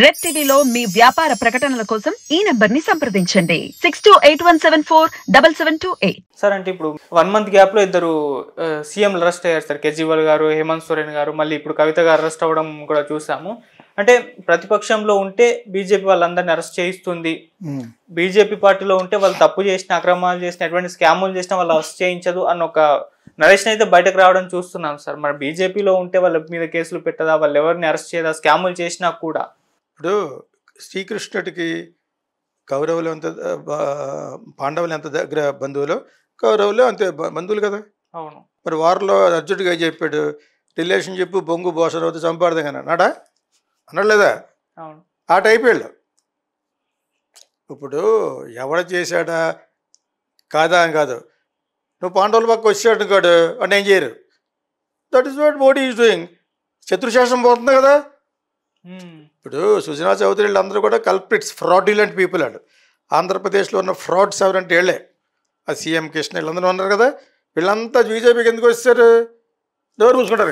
Red టీవీలో మీ వ్యాపార ప్రకటనల కోసం ఈ నెంబర్ ని సంప్రదించండి six two eight one seven four double seven two eight sir అంటే ఇప్పుడు వన్ మంత్ గ్యాప్ లో ఇద్దరు సీఎం అరెస్ట్ అయ్యారు సార్ కేజ్రీవాల్ గారు హేమంత్ సోరెన్ గారు మళ్ళీ ఇప్పుడు కవిత గారు అరెస్ట్ అవ్వడం కూడా చూసాము అంటే ప్రతిపక్షంలో ఉంటే బీజేపీ వాళ్ళందరినీ అరెస్ట్ చేయిస్తుంది బీజేపీ పార్టీలో ఉంటే వాళ్ళు తప్పు చేసిన అక్రమాలు చేసిన ఎటువంటి స్కాములు చేసిన వాళ్ళు అరెస్ట్ చేయించదు అన్న ఒక నరేషన్ అయితే బయటకు రావడం చూస్తున్నాం సార్ మరి బీజేపీలో ఉంటే వాళ్ళ మీద కేసులు పెట్టదా వాళ్ళు ఎవరిని అరెస్ట్ చేయదా స్కాములు చేసినా కూడా ఇప్పుడు శ్రీకృష్ణుడికి కౌరవులు ఎంత పాండవులు ఎంత దగ్గర బంధువులు కౌరవులు అంతే బంధువులు కదా అవును మరి వారిలో అర్జునుడిగా చెప్పాడు రిలేషన్షిప్ బొంగు బోసరవుతూ సంపాడదాం కానీ అన్నాడా అనలేదా అవును ఆ టైప్ వీళ్ళు ఇప్పుడు ఎవడ చేశాడా కాదా అని కాదు నువ్వు పాండవుల పక్క వచ్చాడు కాడు అని ఏం చేయరు that is what Modi is doing శత్రుశాసనం పోతుంది కదా ఇప్పుడు సుజనా చౌదరి వీళ్ళందరూ కూడా కల్ప్రిట్స్ ఫ్రాడ్యులెంట్ పీపుల్ అండ్ ఆంధ్రప్రదేశ్లో ఉన్న ఫ్రాడ్స్ ఎవరంటే వీళ్ళే ఆ సీఎం కృష్ణ వీళ్ళందరూ ఉన్నారు కదా వీళ్ళంతా బీజేపీకి ఎందుకు వస్తారు డోర్ కూర్చుంటారు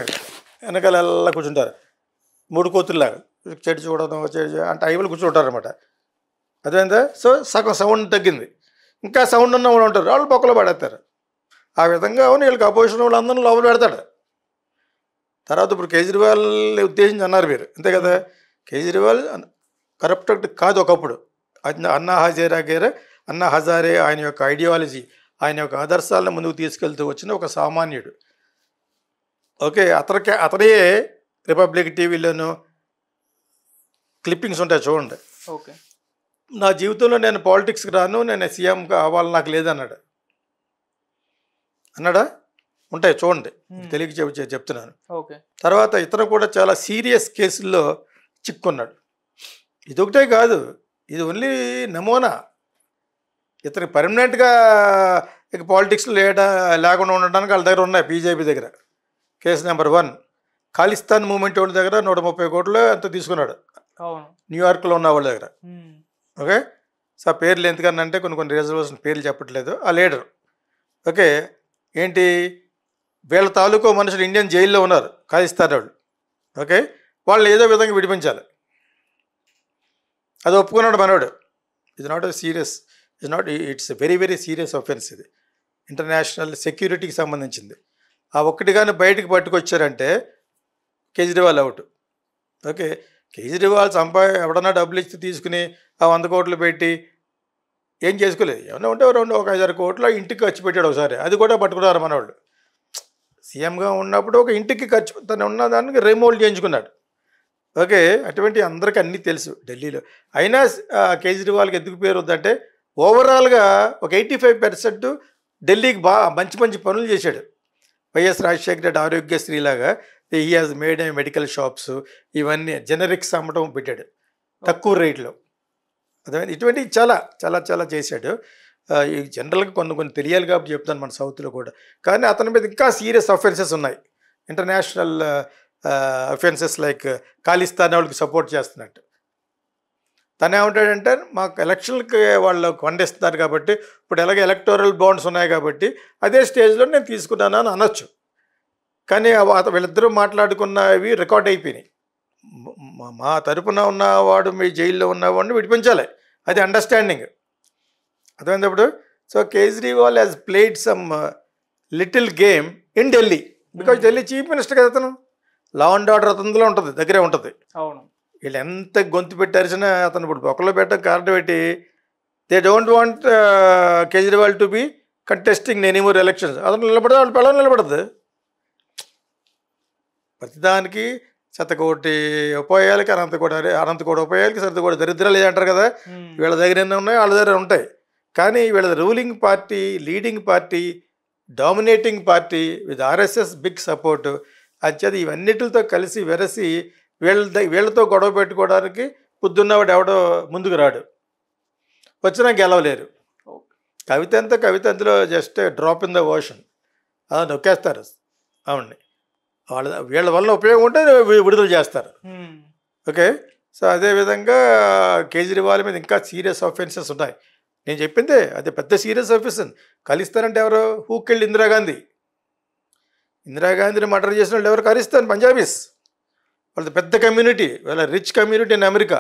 వెనకాల ఎలా కూర్చుంటారు మూడు కోతుల్లాగా చెడు చూడడం చెడు అంటే ఐవలు కూర్చుంటారు అనమాట అదేందా సో సగం సౌండ్ తగ్గింది ఇంకా సౌండ్ ఉన్న వాళ్ళు ఉంటారు వాళ్ళు బొక్కలో పడేస్తారు ఆ విధంగా అవును వీళ్ళకి అపోజిషన్ వాళ్ళందరూ లోపల పెడతాడు తర్వాత ఇప్పుడు కేజ్రీవాల్ ఉద్దేశించి అన్నారు మీరు అంతే కదా కేజ్రీవాల్ కరప్టెడ్ కాదు ఒకప్పుడు అన్నా హజేరా గేరే అన్నా హజారే ఆయన యొక్క ఐడియాలజీ ఆయన యొక్క ఆదర్శాలను ముందుకు తీసుకెళ్తూ వచ్చిన ఒక సామాన్యుడు ఓకే అతనికే అతనే రిపబ్లిక్ టీవీలోను క్లిప్పింగ్స్ ఉంటాయి చూడండి ఓకే నా జీవితంలో నేను పాలిటిక్స్కి రాను నేను సీఎం కావాలని నాకు లేదన్నాడు అన్నాడా ఉంటాయి చూడండి తెలియక చెప్తున్నాను తర్వాత ఇతను కూడా చాలా సీరియస్ కేసుల్లో చిక్కున్నాడు ఒకటే కాదు ఇది ఓన్లీ నమూనా ఇతను పర్మనెంట్గా ఇక పాలిటిక్స్ లేట లేకుండా ఉండడానికి వాళ్ళ దగ్గర ఉన్నాయి బీజేపీ దగ్గర case number one Khalistan movement వాళ్ళ దగ్గర నూట ముప్పై కోట్లు ఎంతో తీసుకున్నాడు న్యూయార్క్లో ఉన్న వాళ్ళ దగ్గర ఓకే సో పేర్లు ఎందుకని అంటే కొన్ని కొన్ని రిజర్వేషన్ పేర్లు చెప్పట్లేదు ఆ లీడర్ ఓకే ఏంటి వీళ్ళ తాలూకు మనుషులు ఇండియన్ జైల్లో ఉన్నారు ఖాళిస్తాన్ వాళ్ళు ఓకే వాళ్ళని ఏదో విధంగా విడిపించాలి అది ఒప్పుకున్నాడు మనోడు ఇది నాట్ సీరియస్ ఇది not it's very very serious offence ఇది ఇంటర్నేషనల్ సెక్యూరిటీకి సంబంధించింది ఆ ఒక్కటి కానీ బయటకు పట్టుకొచ్చారంటే కేజ్రీవాల్ అవుట్ ఓకే కేజ్రీవాల్ సంపా ఎవడన్నా డబ్బులు ఇచ్చి తీసుకుని ఆ వంద కోట్లు పెట్టి ఏం చేసుకోలేదు ఏమన్నా ఉంటే రెండు ఒక ఐదారు కోట్లు ఇంటికి ఖర్చు పెట్టాడు ఒకసారి అది కూడా పట్టుకున్నారు మనవాళ్ళు సీఎంగా ఉన్నప్పుడు ఒక ఇంటికి ఖర్చు తను ఉన్న దానికి రిమోల్డ్ చేయించుకున్నాడు ఓకే అటువంటి అందరికీ అన్నీ తెలుసు ఢిల్లీలో అయినా కేజ్రీవాల్కి ఎందుకు పేరు వద్దంటే ఓవరాల్గా ఒక ఎయిటీ ఫైవ్ పర్సెంట్ ఢిల్లీకి బాగా మంచి మంచి పనులు చేశాడు వైఎస్ రాజశేఖర రెడ్డి ఆరోగ్యశ్రీలాగా ఈ హాజ్ మేడ్ మెడికల్ షాప్స్ ఇవన్నీ జనరిక్స్ అమ్మటం పెట్టాడు తక్కువ రేట్లో అదే ఇటువంటివి చాలా చాలా చాలా చేశాడు ఈ జనరల్గా కొన్ని కొన్ని తెలియాలి కాబట్టి చెప్తాను మన సౌత్లో కూడా కానీ అతని మీద ఇంకా సీరియస్ అఫెన్సెస్ ఉన్నాయి ఇంటర్నేషనల్ అఫెన్సెస్ లైక్ ఖాళీస్తాన్ వాళ్ళకి సపోర్ట్ చేస్తున్నట్టు తను ఏమంటాడంటే మాకు ఎలక్షన్లకి వాళ్ళు కొండేస్తున్నారు కాబట్టి ఇప్పుడు ఎలాగ ఎలక్టోరల్ బాండ్స్ ఉన్నాయి కాబట్టి అదే స్టేజ్లో నేను తీసుకున్నాను అని అనొచ్చు కానీ వీళ్ళిద్దరూ మాట్లాడుకున్నవి రికార్డ్ అయిపోయినాయి మా తరపున ఉన్నవాడు మీ జైల్లో ఉన్నవాడిని విడిపించాలి అది అండర్స్టాండింగ్ అదేంటప్పుడు so Kejriwal has played some little game in Delhi because Delhi chief minister కదా అతను లా అండ్ ఆర్డర్ అతనిలో ఉంటుంది దగ్గరే ఉంటుంది అవును వీళ్ళు ఎంత గొంతు పెట్టి అతను ఇప్పుడు బొక్కలో పెట్టడం కారణం పెట్టి they don't want Kejriwal to be contesting anymore elections అతను నిలబడదు వాళ్ళ పిల్లలు నిలబడద్దు ప్రతిదానికి శతకోటి ఉపాయాలకి అనంతకోటి అనంతకోటి ఉపాయాలకి శతకోటి దరిద్రాలు అంటారు కదా వీళ్ళ దగ్గర ఎన్ని ఉన్నాయి వాళ్ళ దగ్గర ఉంటాయి కానీ వీళ్ళ ruling party leading party dominating party with RSS big support అత్యది ఇవన్నిటితో కలిసి వెరసి వీళ్ళ వీళ్ళతో గొడవ పెట్టుకోవడానికి పొద్దున్నవాడు ఎవడో ముందుకు రాడు వచ్చినా గెలవలేరు కవిత ఎంత కవిత అందులో just drop in the ocean అలా నొక్కేస్తారు అవును వాళ్ళ వీళ్ళ వల్ల ఉపయోగం ఉంటే విడుదల చేస్తారు hmm. ఓకే సో అదేవిధంగా కేజ్రీవాల్ మీద ఇంకా సీరియస్ అఫెన్సెస్ ఉన్నాయి నేను చెప్పిందే అది పెద్ద సీరియస్ అఫెన్స్ కలిస్తారంటే ఎవరు హూకెళ్ళి ఇందిరాగాంధీ ఇందిరాగాంధీని మర్డర్ చేసిన వాళ్ళు ఎవరు ఖరిస్తాను పంజాబీస్ వాళ్ళది పెద్ద కమ్యూనిటీ వాళ్ళ రిచ్ కమ్యూనిటీ ఇన్ అమెరికా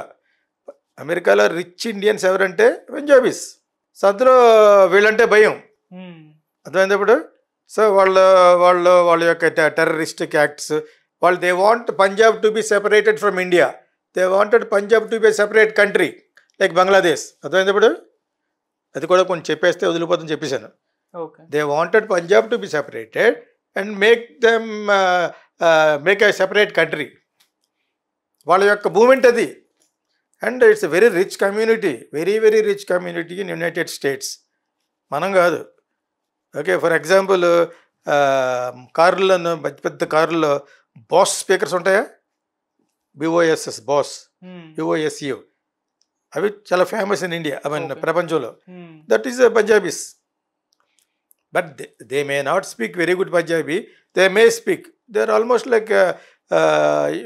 అమెరికాలో రిచ్ ఇండియన్స్ ఎవరంటే పంజాబీస్ సో అందులో వీళ్ళంటే భయం అర్థమైంది ఇప్పుడు సో వాళ్ళ వాళ్ళు వాళ్ళ యొక్క టెర్రరిస్టిక్ యాక్ట్స్ వాళ్ళు they want Punjab to be separated from India they wanted Punjab to be separate country like Bangladesh అర్థమైంది ఇప్పుడు అది కూడా కొంచెం చెప్పేస్తే వదిలిపోతుందని చెప్పేశాను they wanted Punjab to be separated and make them make a separate country వాళ్ళ యొక్క మూమెంట్ అది and it's very rich community very very rich community in United States మనం కాదు ఓకే ఫర్ ఎగ్జాంపుల్ కారులను పెద్ద పెద్ద కారుల్లో బాస్ స్పీకర్స్ ఉంటాయా బిఓఎస్ఎస్ బాస్ యుఓఎస్యు అవి చాలా famous in India I mean ప్రపంచంలో that is Punjabis but they may not speak very good Punjabi they may speak they are almost like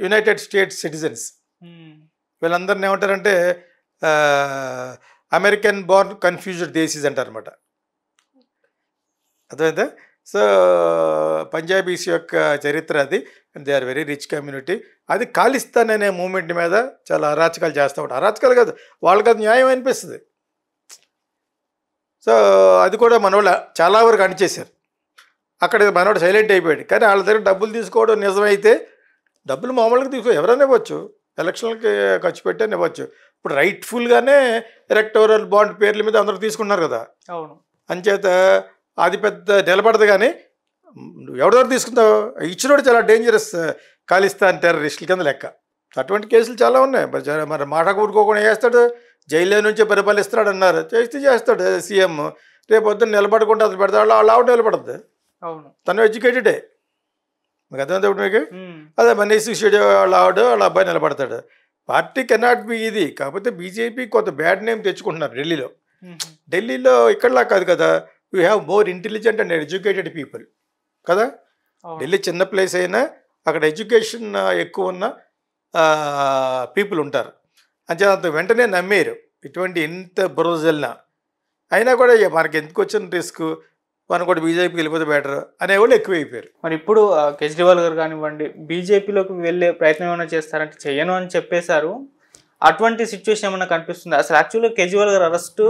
United States citizens వీళ్ళందరిని ఏమంటారంటే అమెరికన్ బోర్న్ కన్ఫ్యూజ్డ్ దేశీస్ అంటారనమాట అర్థమైందా so Punjabis యొక్క చరిత్ర అది they are very rich community అది ఖాళిస్తాన్ అనే మూమెంట్ మీద చాలా అరాచకాలు చేస్తూ ఉంటారు అరాచకాలు కాదు వాళ్ళకి అది న్యాయం అనిపిస్తుంది సో అది కూడా మన చాలా వరకు అణిచేశారు అక్కడ మనవాడు సైలెంట్ అయిపోయాడు కానీ వాళ్ళ దగ్గర డబ్బులు తీసుకోవడం నిజమైతే డబ్బులు మామూలుగా తీసుకో ఎవరైనా ఇవ్వచ్చు ఎలక్షన్లకి ఖర్చు పెట్టే ఇవ్వచ్చు ఇప్పుడు రైట్ఫుల్గానే ఎలక్టోరల్ బాండ్ పేర్ల మీద అందరూ తీసుకున్నారు కదా అవును అంచేత అది పెద్ద నిలబడదు కానీ ఎవడెవరు తీసుకుంటావు ఇచ్చినోడు చాలా డేంజరస్ ఖాళీస్తాన్ టెర్రరిస్టుల కింద లెక్క అటువంటి కేసులు చాలా ఉన్నాయి మరి మాట కూరుకోకుండా వేస్తాడు జైల్లో నుంచి పరిపాలిస్తాడన్నారు చేస్తే చేస్తాడు సీఎం రేపు పొద్దున్న నిలబడకుండా అతను పెడతాడు అలా అవుట్ నిలబడద్దు తను ఎడ్యుకేటెడే మీకు అర్థమైంది ఇప్పుడు మీకు అదే మనీష్ షెడ్యూ వాళ్ళ ఆవిడ వాళ్ళ అబ్బాయి నిలబడతాడు పార్టీ కెనాట్ బి ఇది కాకపోతే బీజేపీ కొంత బ్యాడ్ నేమ్ తెచ్చుకుంటున్నారు ఢిల్లీలో ఢిల్లీలో ఇక్కడలా కాదు కదా you have more intelligent and educated people కదా ఢిల్లీ చిన్న ప్లేస్ అయినా అక్కడ ఎడ్యుకేషన్ ఎక్కువ ఉన్న పీపుల్ ఉంటారు అంచేత వెంటనే నమ్మేరు ఇటువంటి ఎంత వెళ్ళినా అయినా కూడా మనకి ఎందుకు వచ్చిన రిస్క్ మనం కూడా బీజేపీకి వెళ్ళిపోతే బెటర్ అనేవాళ్ళు ఎక్కువైపోయారు మరి ఇప్పుడు కేజ్రీవాల్ గారు కానివ్వండి బీజేపీలోకి వెళ్ళే ప్రయత్నం ఏమైనా చేస్తారంటే చేయను అని చెప్పేశారు అటువంటి సిచ్యువేషన్ ఏమైనా కనిపిస్తుంది అసలు యాక్చువల్గా కేజ్రీవాల్ గారు అరెస్ట్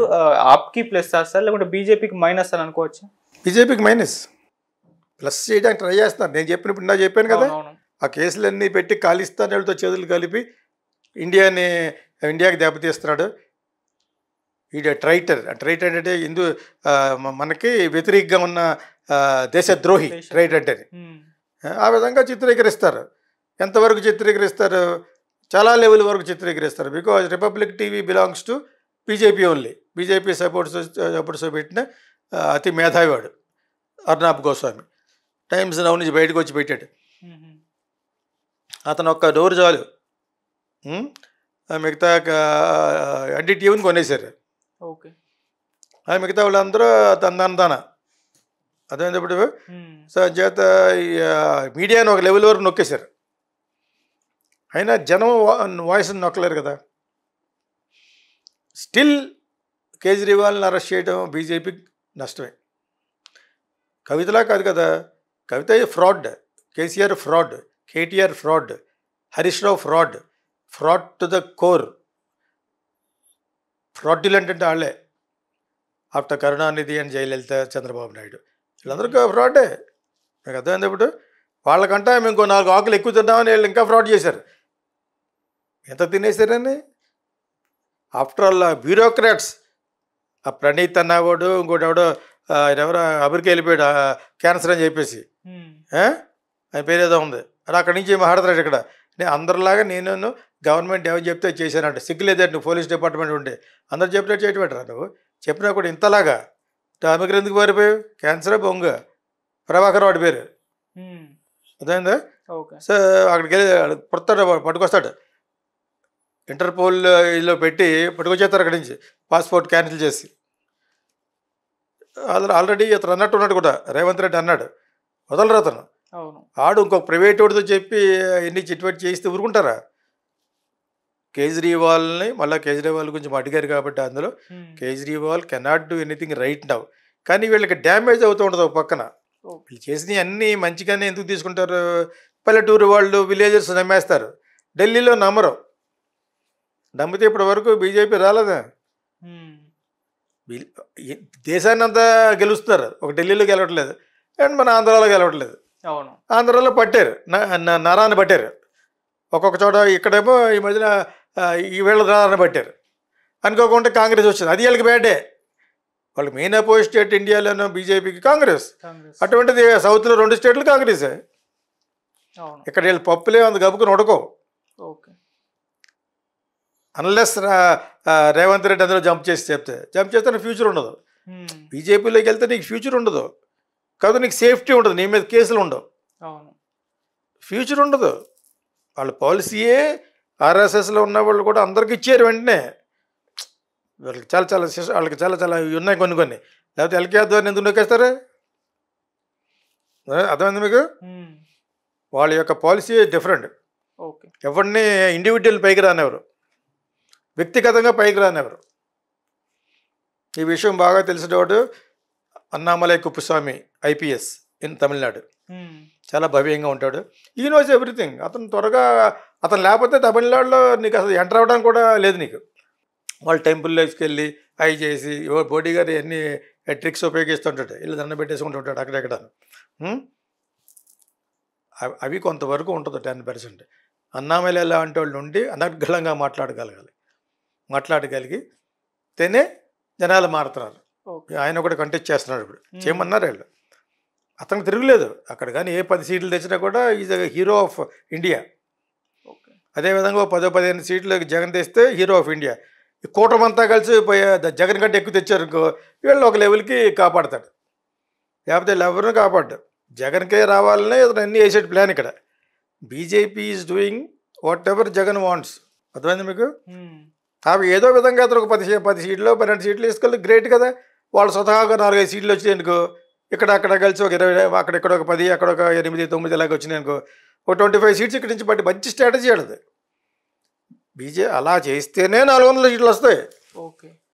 ఆప్కి ప్లస్ సార్ లేకుంటే బీజేపీకి మైనస్ అని అనుకోవచ్చు బీజేపీకి మైనస్ ప్లస్ చేయడానికి ట్రై చేస్తున్నారు నేను చెప్పినప్పుడు ఇందా చెప్పాను కదా ఆ కేసులన్నీ పెట్టి కాలిస్తాన్ వాళ్ళతో చేతులు కలిపి ఇండియాని ఇండియాకి దెబ్బతీస్తున్నాడు వీడు ట్రైటర్ ట్రైటర్ అంటే హిందూ మనకి వ్యతిరేకంగా ఉన్న దేశద్రోహి ట్రైటర్ అంటే ఆ విధంగా చిత్రీకరిస్తారు ఎంతవరకు చిత్రీకరిస్తారు చాలా లెవెల్ వరకు చిత్రీకరిస్తారు because Republic TV belongs to BJP only BJP supports supports పెట్టిన అతి మేధావివాడు అర్ణాబ్ గోస్వామి టైమ్స్ నౌ నుంచి బయటకు వచ్చి పెట్టాడు అతను ఒక్క డోర్ చాలు మిగతా టీవీని కొనేశారు ఓకే మిగతా వాళ్ళందరూ తన తన అదేంటప్పుడు సో చేత మీడియాని ఒక లెవెల్ వరకు నొక్కేశారు అయినా జనం వాయిస్ నొక్కలేరు కదా స్టిల్ కేజ్రీవాల్ని అరెస్ట్ చేయడం బీజేపీకి నష్టమే కవితలా కాదు కదా Kavitha fraud KCR fraud KTR fraud Harish Rao fraud fraud to the core fraudulent అంటే వాళ్ళే ఆఫ్టర్ కరుణానిధి అని జయలలిత చంద్రబాబు నాయుడు వీళ్ళందరికీ ఫ్రాడే మీకు అర్థమైంది ఇప్పుడు వాళ్ళకంటే మేము ఇంకో నాలుగు ఆకులు ఎక్కువ తిన్నామని వీళ్ళు ఇంకా ఫ్రాడ్ చేశారు ఎంత తినేశారని ఆఫ్టర్ ఆల్ బ్యూరోక్రాట్స్ ఆ ప్రణీత్ అన్నవాడు ఇంకోటి ఎవడో ఎవరో అమెరికా వెళ్ళిపోయాడు క్యాన్సర్ అని చెప్పేసి ఆయన పేరు ఏదో ఉంది అక్కడ నుంచి మాట్లాడుతున్నాడు ఇక్కడ నేను అందరిలాగా నేను గవర్నమెంట్ ఏమో చెప్తే చేశానంటే సిగ్గులేదండి పోలీస్ డిపార్ట్మెంట్ ఉండే అందరు చెప్పినా చేయటమేటరా నువ్వు చెప్పినా కూడా ఇంతలాగా టామిక్ ఎందుకు పారిపోయావు క్యాన్సర్ బొంగ ప్రభాకర్ వాడి పేరు అదైందా సో అక్కడికి వెళ్ళి పుడతాడు పట్టుకొస్తాడు ఇంటర్పోల్ ఇల్లు పెట్టి పట్టుకొచ్చేస్తారు అక్కడి నుంచి పాస్పోర్ట్ క్యాన్సిల్ చేసి అతను ఆల్రెడీ అతను అన్నట్టు ఉన్నాడు కూడా రేవంత్ రెడ్డి అన్నాడు వదలరు అతను ఆడు ఇంకొక ప్రైవేట్ వాడితో చెప్పి ఎన్ని చిట్టుపెట్టి చేయిస్తే ఊరుకుంటారా కేజ్రీవాల్ని మళ్ళీ కేజ్రీవాల్ కొంచెం అడిగారు కాబట్టి అందులో Kejriwal cannot do anything right now కానీ వీళ్ళకి డ్యామేజ్ అవుతూ ఉండదు ఒక పక్కన వీళ్ళు చేసిన అన్నీ మంచిగానే ఎందుకు తీసుకుంటారు పల్లెటూరు వాళ్ళు విలేజర్స్ నమ్మేస్తారు ఢిల్లీలో నమ్మరు నమ్మితే ఇప్పటి వరకు బీజేపీ రాలేదా దేశాన్ని అంతా గెలుస్తున్నారు ఒక ఢిల్లీలో గెలవట్లేదు అండ్ మన ఆంధ్రాలో గెలవట్లేదు ఆంధ్రాలో పట్టారు నరాన్ని పట్టారు ఒక్కొక్క చోట ఇక్కడేమో ఈ మధ్యన ఈ వీళ్ళ పెట్టారు పట్టారు అనుకోకుండా కాంగ్రెస్ వచ్చింది అది వీళ్ళకి బ్యాడే వాళ్ళు మెయిన్ అపోజిట్ స్టేట్ ఇండియాలోనూ బీజేపీకి కాంగ్రెస్ అటువంటిది సౌత్లో రెండు స్టేట్లు కాంగ్రెసే ఇక్కడ వీళ్ళు పప్పులే ఉంది గబుకుని ఉడకో ఓకే అన్లెస్ రేవంత్ రెడ్డి అందులో జంప్ చేసి చెప్తే జంప్ చేస్తే ఫ్యూచర్ ఉండదు బీజేపీలోకి వెళ్తే నీకు ఫ్యూచర్ ఉండదు కాదు నీకు సేఫ్టీ ఉండదు నీ మీద కేసులు ఉండవు ఫ్యూచర్ ఉండదు వాళ్ళ పాలసీయే ఆర్ఎస్ఎస్లో ఉన్న వాళ్ళు కూడా అందరికి ఇచ్చారు వెంటనే వీళ్ళకి చాలా చాలా వాళ్ళకి చాలా చాలా ఉన్నాయి కొన్ని కొన్ని లేకపోతే ఎల్కే ఆధ్వర్యం ఎందుకు నొక్కేస్తారు అర్థమైంది మీకు వాళ్ళ యొక్క పాలసీ డిఫరెంట్ ఓకే ఎవరిని ఇండివిజువల్ పైకి రానివ్వరు వ్యక్తిగతంగా పైకి రానివ్వరు ఈ విషయం బాగా తెలిసినవాడు అన్నామలై కుప్పస్వామి ఐపీఎస్ ఇన్ తమిళనాడు చాలా భవ్యంగా ఉంటాడు ఈ నోస్ ఎవ్రీథింగ్ అతను త్వరగా అతను లేకపోతే తమిళనాడులో నీకు అసలు ఎంటర్ అవ్వడానికి కూడా లేదు నీకు వాళ్ళు టెంపుల్లోకి వెళ్ళి అవి చేసి బోడీ గారు ఎన్ని ట్రిక్స్ ఉపయోగిస్తుంటాడు ఇల్లు దండ పెట్టేసుకుంటూ ఉంటాడు అక్కడెక్కడ అవి కొంతవరకు ఉంటుంది టెన్ పర్సెంట్ అన్నామలై లాంటి వాళ్ళు ఉండి అనర్గళంగా మాట్లాడగలగాలి మాట్లాడగలిగి తేనే జనాలు మారుతున్నారు ఆయన కూడా కంటెస్ట్ చేస్తున్నారు ఇప్పుడు చేయమన్నారు వీళ్ళు అతనికి తిరగలేదు అక్కడ కానీ ఏ పది సీట్లు తెచ్చినా కూడా ఈజ్ హీరో ఆఫ్ ఇండియా అదేవిధంగా పదో పదిహేను సీట్లు జగన్ తెస్తే హీరో ఆఫ్ ఇండియా ఈ కూటమంతా కలిసి జగన్ కంటే ఎక్కువ తెచ్చారు ఇంకో వీళ్ళు ఒక లెవెల్కి కాపాడతాడు లేకపోతే ఎవరిని కాపాడు జగన్కే రావాలనే ఇతను అన్ని వేసేటి ప్లాన్ ఇక్కడ BJP is doing whatever Jagan wants అర్థమైంది మీకు అవి ఏదో విధంగా అతను ఒక పది పది సీట్లు పన్నెండు సీట్లు తీసుకెళ్ళి గ్రేట్ కదా వాళ్ళు స్వతహాగా నాలుగైదు సీట్లు వచ్చినాయి ఇక్కడ అక్కడ కలిసి ఒక ఇరవై అక్కడ ఇక్కడ ఒక పది అక్కడ ఒక ఎనిమిది తొమ్మిది ఇలాగ వచ్చినాయి అనుకో ఒక ట్వంటీ ఫైవ్ సీట్స్ ఇక్కడి నుంచి బట్టి మంచి స్ట్రాటజీ అది బీజే అలా చేస్తేనే నాలుగు వందల సీట్లు వస్తాయి ఓకే